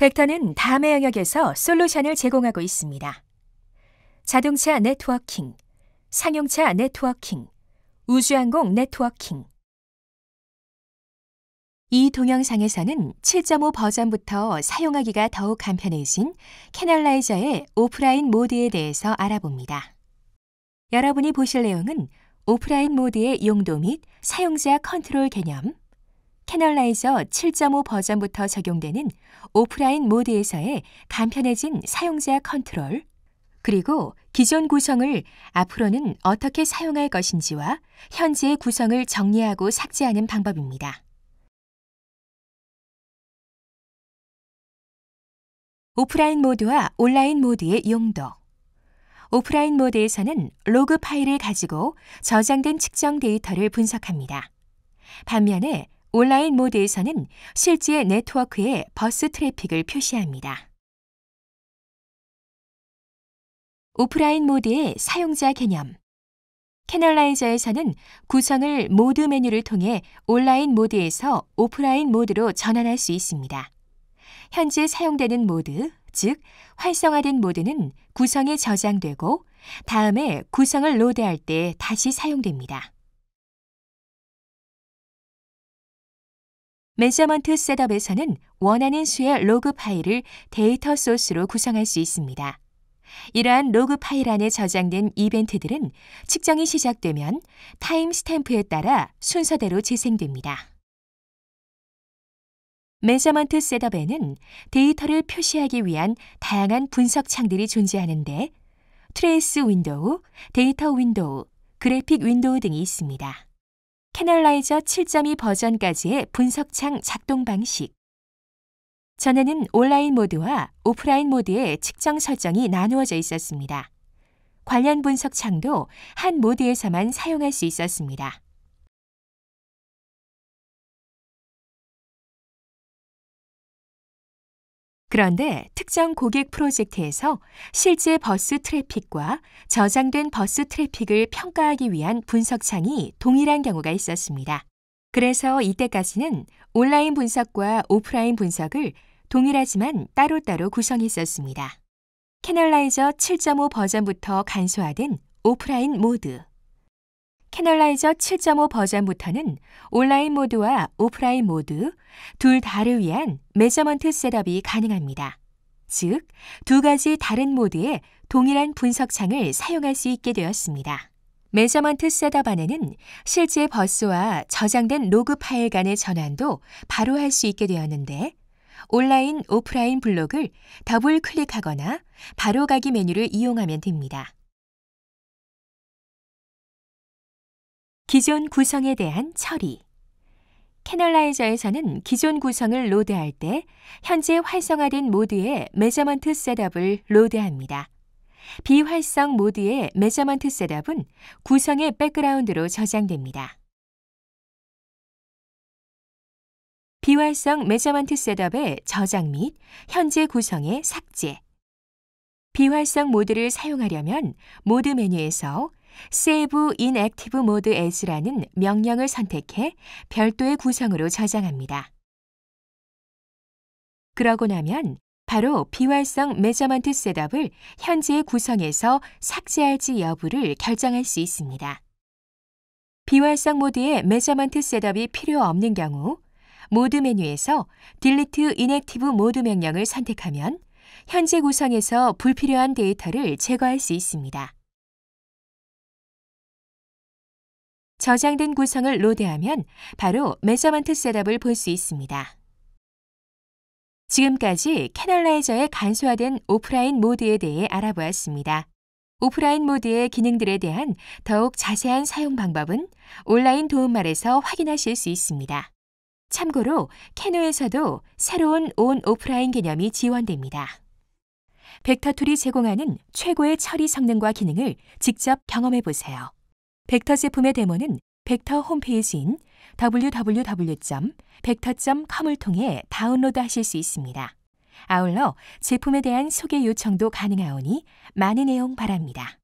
벡터는 다음의 영역에서 솔루션을 제공하고 있습니다. 자동차 네트워킹, 상용차 네트워킹, 우주항공 네트워킹. 이 동영상에서는 7.5 버전부터 사용하기가 더욱 간편해진 캐널라이저의 오프라인 모드에 대해서 알아봅니다. 여러분이 보실 내용은 오프라인 모드의 용도 및 사용자 컨트롤 개념, 캐널라에서 7.5 버전부터 적용되는 오프라인 모드에서의 간편해진 사용자 컨트롤, 그리고 기존 구성을 앞으로는 어떻게 사용할 것인지와 현재의 구성을 정리하고 삭제하는 방법입니다. 오프라인 모드와 온라인 모드의 용도 오프라인 모드에서는 로그 파일을 가지고 저장된 측정 데이터를 분석합니다. 반면에 온라인 모드에서는 실제 네트워크의 버스 트래픽을 표시합니다. 오프라인 모드의 사용자 개념 캐널라이저에서는 구성을 모드 메뉴를 통해 온라인 모드에서 오프라인 모드로 전환할 수 있습니다. 현재 사용되는 모드, 즉 활성화된 모드는 구성에 저장되고 다음에 구성을 로드할 때 다시 사용됩니다. 메저먼트 셋업에서는 원하는 수의 로그 파일을 데이터 소스로 구성할 수 있습니다. 이러한 로그 파일 안에 저장된 이벤트들은 측정이 시작되면 타임 스탬프에 따라 순서대로 재생됩니다. 메저먼트 셋업에는 데이터를 표시하기 위한 다양한 분석 창들이 존재하는데 트레이스 윈도우, 데이터 윈도우, 그래픽 윈도우 등이 있습니다. 패널라이저 7.2 버전까지의 분석창 작동 방식. 전에는 온라인 모드와 오프라인 모드의 측정 설정이 나누어져 있었습니다. 관련 분석창도 한 모드에서만 사용할 수 있었습니다. 그런데 특정 고객 프로젝트에서 실제 버스 트래픽과 저장된 버스 트래픽을 평가하기 위한 분석창이 동일한 경우가 있었습니다. 그래서 이때까지는 온라인 분석과 오프라인 분석을 동일하지만 따로따로 구성했었습니다. 캐널라이저 7.5 버전부터 간소화된 오프라인 모드. 캐널라이저 7.5 버전 부터는 온라인 모드와 오프라인 모드 둘 다를 위한 매저먼트 셋업이 가능합니다. 즉, 두 가지 다른 모드의 동일한 분석창을 사용할 수 있게 되었습니다. 매저먼트 셋업 안에는 실제 버스와 저장된 로그 파일 간의 전환도 바로 할 수 있게 되었는데 온라인, 오프라인 블록을 더블 클릭하거나 바로 가기 메뉴를 이용하면 됩니다. 기존 구성에 대한 처리. 캐널라이저에서는 기존 구성을 로드할 때 현재 활성화된 모드의 메저먼트 셋업을 로드합니다. 비활성 모드의 메저먼트 셋업은 구성의 백그라운드로 저장됩니다. 비활성 메저먼트 셋업의 저장 및 현재 구성의 삭제 비활성 모드를 사용하려면 모드 메뉴에서 세이브 인 액티브 모드 i v 라는 명령을 선택해 별도의 구성으로 저장합니다. 그러고 나면 바로 비활성 메저먼트 셋업을 현재의 구성에서 삭제할지 여부를 결정할 수 있습니다. 비활성 모드의 메저먼트 셋업이 필요 없는 경우 모드 메뉴에서 Delete Inactive m o 명령을 선택하면 현재 구성에서 불필요한 데이터를 제거할 수 있습니다. 저장된 구성을 로드하면 바로 메저먼트 셋업을 볼 수 있습니다. 지금까지 캐널라이저의 간소화된 오프라인 모드에 대해 알아보았습니다. 오프라인 모드의 기능들에 대한 더욱 자세한 사용 방법은 온라인 도움말에서 확인하실 수 있습니다. 참고로 캐노에서도 새로운 온 오프라인 개념이 지원됩니다. 벡터툴이 제공하는 최고의 처리 성능과 기능을 직접 경험해 보세요. 벡터 제품의 데모는 벡터 홈페이지인 www.벡터.com을 통해 다운로드 하실 수 있습니다. 아울러 제품에 대한 소개 요청도 가능하오니 많은 내용 바랍니다.